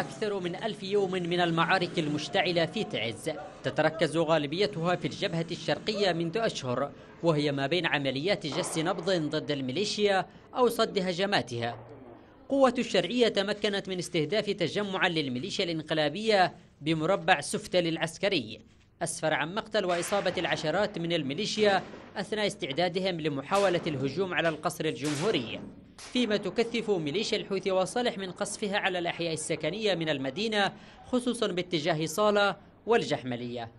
أكثر من ألف يوم من المعارك المشتعلة في تعز تتركز غالبيتها في الجبهة الشرقية منذ أشهر وهي ما بين عمليات جس نبض ضد الميليشيا أو صد هجماتها قوة الشرعية تمكنت من استهداف تجمعا للميليشيا الانقلابية بمربع سفتل العسكري أسفر عن مقتل وإصابة العشرات من الميليشيا أثناء استعدادهم لمحاولة الهجوم على القصر الجمهوري فيما تكثف ميليشيا الحوثي وصالح من قصفها على الأحياء السكنية من المدينة خصوصا باتجاه صالة والجحملية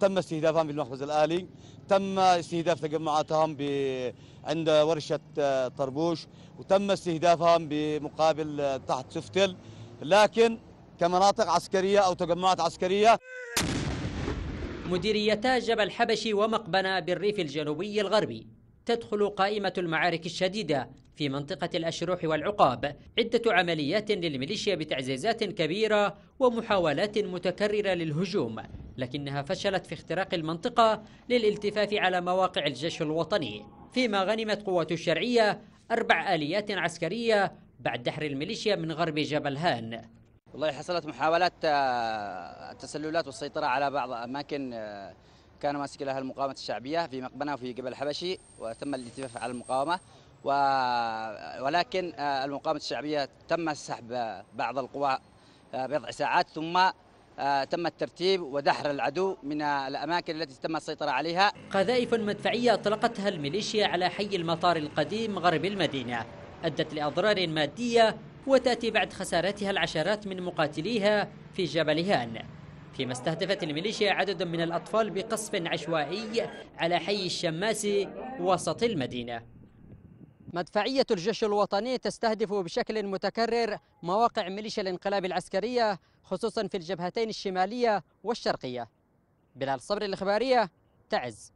تم استهدافهم بالمخبز الآلي تم استهداف تجمعاتهم ب... عند ورشة آه، طربوش وتم استهدافهم بمقابل آه، تحت سفتل لكن كمناطق عسكرية أو تجمعات عسكرية مديريتا جبل حبشي ومقبنة بالريف الجنوبي الغربي تدخل قائمة المعارك الشديدة في منطقة الأشروح والعقاب عدة عمليات للميليشيا بتعزيزات كبيرة ومحاولات متكررة للهجوم لكنها فشلت في اختراق المنطقة للالتفاف على مواقع الجيش الوطني فيما غنمت قوات الشرعية أربع آليات عسكرية بعد دحر الميليشيا من غرب جبل هان والله حصلت محاولات التسللات آه، والسيطرة على بعض أماكن آه، كان ماسك لها المقاومة الشعبية في مقبنة وفي جبل حبشي وتم الالتفاف على المقاومة ولكن آه، المقاومة الشعبية تم سحب بعض القوى آه، بضع ساعات ثم آه، تم الترتيب ودحر العدو من الأماكن التي تم السيطرة عليها قذائف مدفعية أطلقتها الميليشيا على حي المطار القديم غرب المدينة أدت لأضرار مادية وتأتي بعد خسارتها العشرات من مقاتليها في جبل هان فيما استهدفت الميليشيا عدد من الأطفال بقصف عشوائي على حي الشماسي وسط المدينة مدفعية الجيش الوطني تستهدف بشكل متكرر مواقع ميليشيا الانقلاب العسكرية خصوصا في الجبهتين الشمالية والشرقية بلال صبر الإخبارية تعز